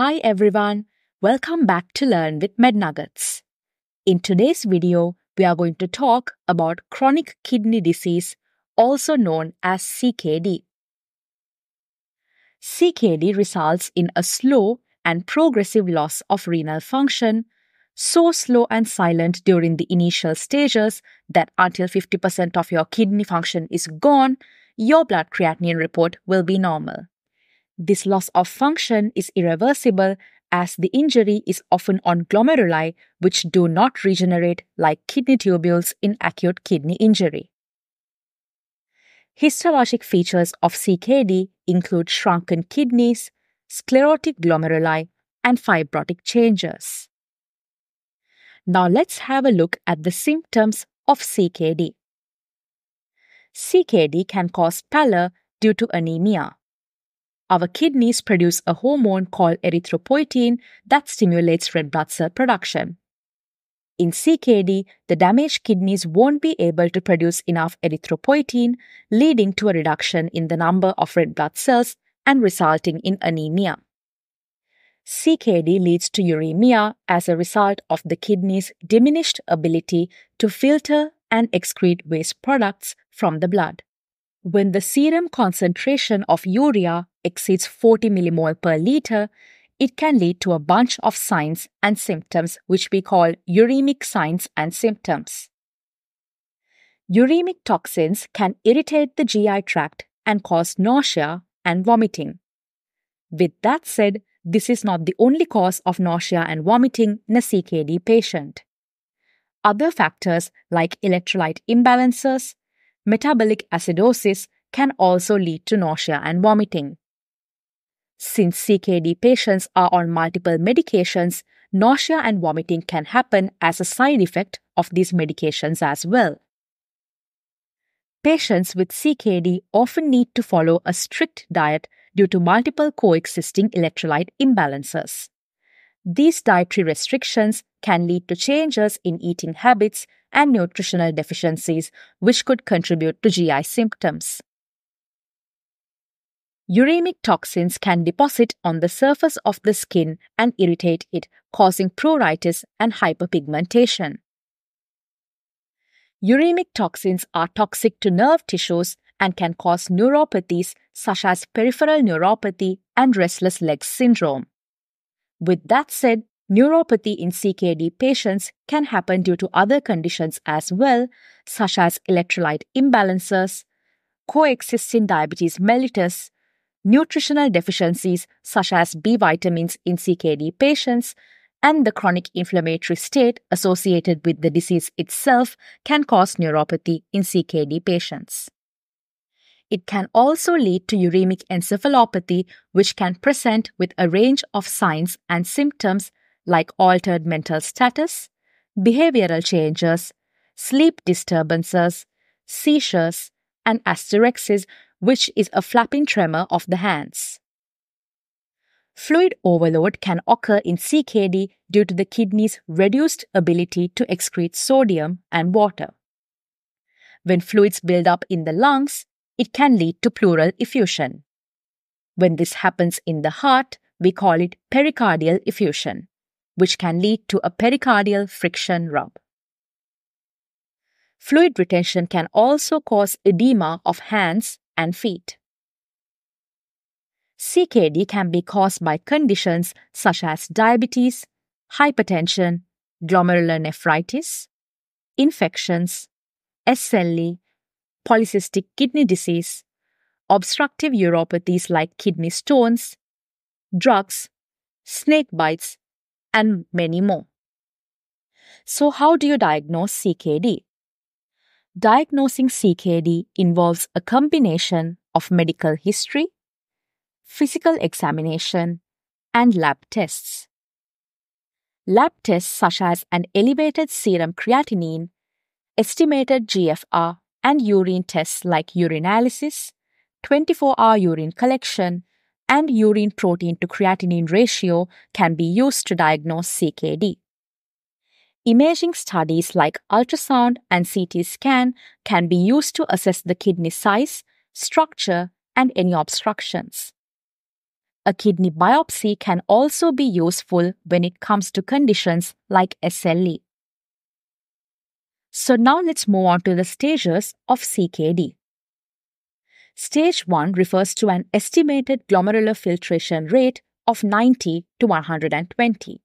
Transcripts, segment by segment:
Hi everyone, welcome back to Learn with MedNuggets. In today's video, we are going to talk about chronic kidney disease, also known as CKD. CKD results in a slow and progressive loss of renal function, so slow and silent during the initial stages that until 50% of your kidney function is gone, your blood creatinine report will be normal. This loss of function is irreversible as the injury is often on glomeruli which do not regenerate like kidney tubules in acute kidney injury. Histologic features of CKD include shrunken kidneys, sclerotic glomeruli, and fibrotic changes. Now let's have a look at the symptoms of CKD. CKD can cause pallor due to anemia. Our kidneys produce a hormone called erythropoietin that stimulates red blood cell production. In CKD, the damaged kidneys won't be able to produce enough erythropoietin, leading to a reduction in the number of red blood cells and resulting in anemia. CKD leads to uremia as a result of the kidney's diminished ability to filter and excrete waste products from the blood. When the serum concentration of urea exceeds 40 millimole per liter, it can lead to a bunch of signs and symptoms which we call uremic signs and symptoms. Uremic toxins can irritate the GI tract and cause nausea and vomiting. With that said, this is not the only cause of nausea and vomiting in a CKD patient. Other factors like electrolyte imbalances, metabolic acidosis can also lead to nausea and vomiting. Since CKD patients are on multiple medications, nausea and vomiting can happen as a side effect of these medications as well. Patients with CKD often need to follow a strict diet due to multiple coexisting electrolyte imbalances. These dietary restrictions can lead to changes in eating habits and nutritional deficiencies, which could contribute to GI symptoms. Uremic toxins can deposit on the surface of the skin and irritate it, causing pruritus and hyperpigmentation. Uremic toxins are toxic to nerve tissues and can cause neuropathies such as peripheral neuropathy and restless leg syndrome. With that said, neuropathy in CKD patients can happen due to other conditions as well, such as electrolyte imbalances, coexisting diabetes mellitus, nutritional deficiencies such as B vitamins in CKD patients, and the chronic inflammatory state associated with the disease itself can cause neuropathy in CKD patients it can also lead to uremic encephalopathy, which can present with a range of signs and symptoms like altered mental status, behavioral changes, sleep disturbances, seizures, and asterixis, which is a flapping tremor of the hands. Fluid overload can occur in CKD due to the kidney's reduced ability to excrete sodium and water. When fluids build up in the lungs, it can lead to pleural effusion. When this happens in the heart, we call it pericardial effusion, which can lead to a pericardial friction rub. Fluid retention can also cause edema of hands and feet. CKD can be caused by conditions such as diabetes, hypertension, glomerular nephritis, infections, SLE, polycystic kidney disease, obstructive uropathies like kidney stones, drugs, snake bites, and many more. So, how do you diagnose CKD? Diagnosing CKD involves a combination of medical history, physical examination, and lab tests. Lab tests such as an elevated serum creatinine, estimated GFR and urine tests like urinalysis, 24 hour urine collection, and urine protein to creatinine ratio can be used to diagnose CKD. Imaging studies like ultrasound and CT scan can be used to assess the kidney size, structure, and any obstructions. A kidney biopsy can also be useful when it comes to conditions like SLE. So now let's move on to the stages of CKD. Stage 1 refers to an estimated glomerular filtration rate of 90 to 120.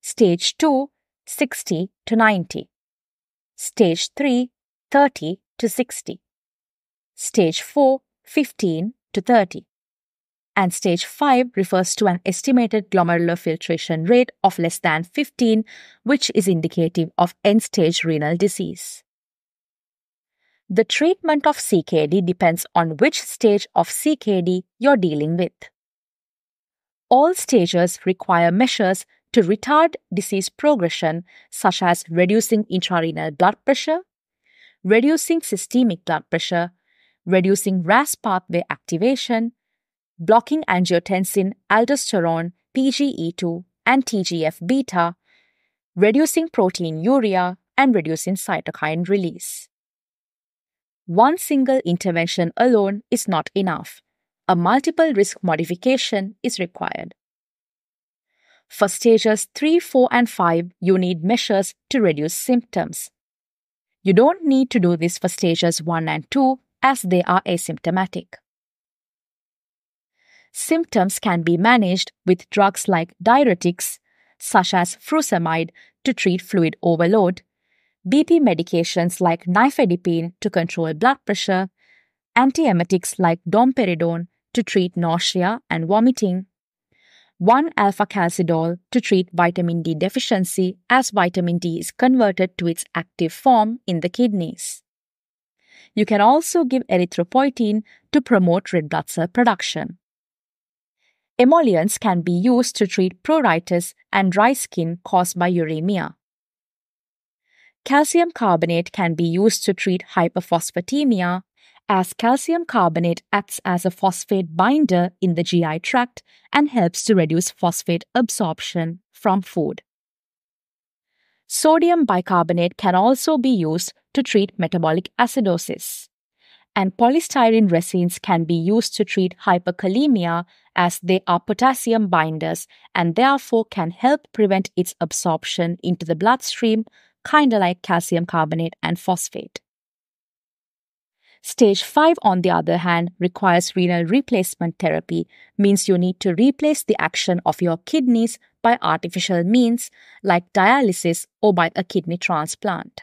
Stage 2, 60 to 90. Stage 3, 30 to 60. Stage 4, 15 to 30 and stage 5 refers to an estimated glomerular filtration rate of less than 15, which is indicative of end stage renal disease. The treatment of CKD depends on which stage of CKD you're dealing with. All stages require measures to retard disease progression, such as reducing intrarenal blood pressure, reducing systemic blood pressure, reducing RAS pathway activation, blocking angiotensin, aldosterone, PGE2, and TGF beta, reducing protein urea, and reducing cytokine release. One single intervention alone is not enough. A multiple risk modification is required. For stages 3, 4, and 5, you need measures to reduce symptoms. You don't need to do this for stages 1 and 2 as they are asymptomatic symptoms can be managed with drugs like diuretics, such as frusamide, to treat fluid overload, BP medications like nifedipine to control blood pressure, antiemetics like domperidone to treat nausea and vomiting, 1 alpha calcidol to treat vitamin D deficiency as vitamin D is converted to its active form in the kidneys. You can also give erythropoietin to promote red blood cell production. Emollients can be used to treat pruritus and dry skin caused by uremia. Calcium carbonate can be used to treat hyperphosphatemia, as calcium carbonate acts as a phosphate binder in the GI tract and helps to reduce phosphate absorption from food. Sodium bicarbonate can also be used to treat metabolic acidosis and polystyrene resins can be used to treat hyperkalemia as they are potassium binders and therefore can help prevent its absorption into the bloodstream, kinda like calcium carbonate and phosphate. Stage 5, on the other hand, requires renal replacement therapy, means you need to replace the action of your kidneys by artificial means like dialysis or by a kidney transplant.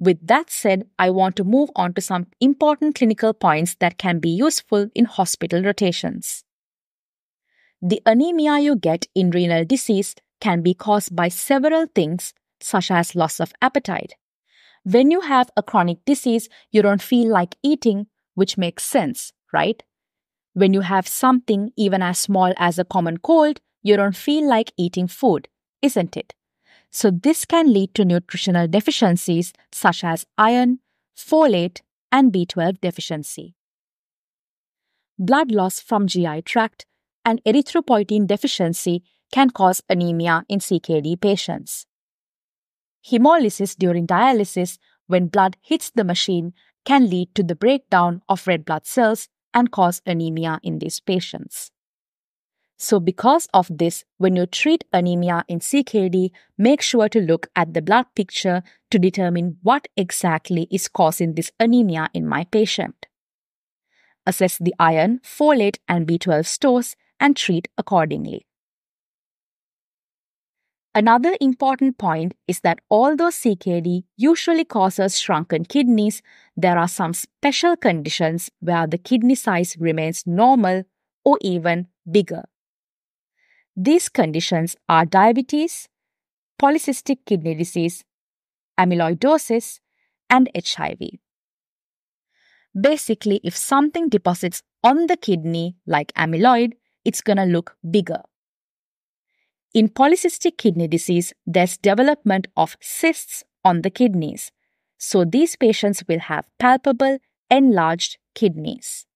With that said, I want to move on to some important clinical points that can be useful in hospital rotations. The anemia you get in renal disease can be caused by several things, such as loss of appetite. When you have a chronic disease, you don't feel like eating, which makes sense, right? When you have something even as small as a common cold, you don't feel like eating food, isn't it? So, this can lead to nutritional deficiencies such as iron, folate, and B12 deficiency. Blood loss from GI tract and erythropoietin deficiency can cause anemia in CKD patients. Hemolysis during dialysis, when blood hits the machine, can lead to the breakdown of red blood cells and cause anemia in these patients. So, because of this, when you treat anemia in CKD, make sure to look at the blood picture to determine what exactly is causing this anemia in my patient. Assess the iron, folate, and B12 stores and treat accordingly. Another important point is that although CKD usually causes shrunken kidneys, there are some special conditions where the kidney size remains normal or even bigger. These conditions are diabetes, polycystic kidney disease, amyloidosis, and HIV. Basically, if something deposits on the kidney, like amyloid, it's gonna look bigger. In polycystic kidney disease, there's development of cysts on the kidneys, so these patients will have palpable, enlarged kidneys.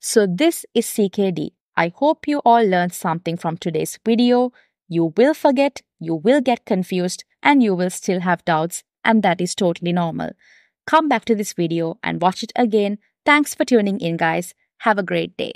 So, this is CKD, I hope you all learned something from today's video. You will forget, you will get confused, and you will still have doubts, and that is totally normal. Come back to this video and watch it again. Thanks for tuning in, guys. Have a great day.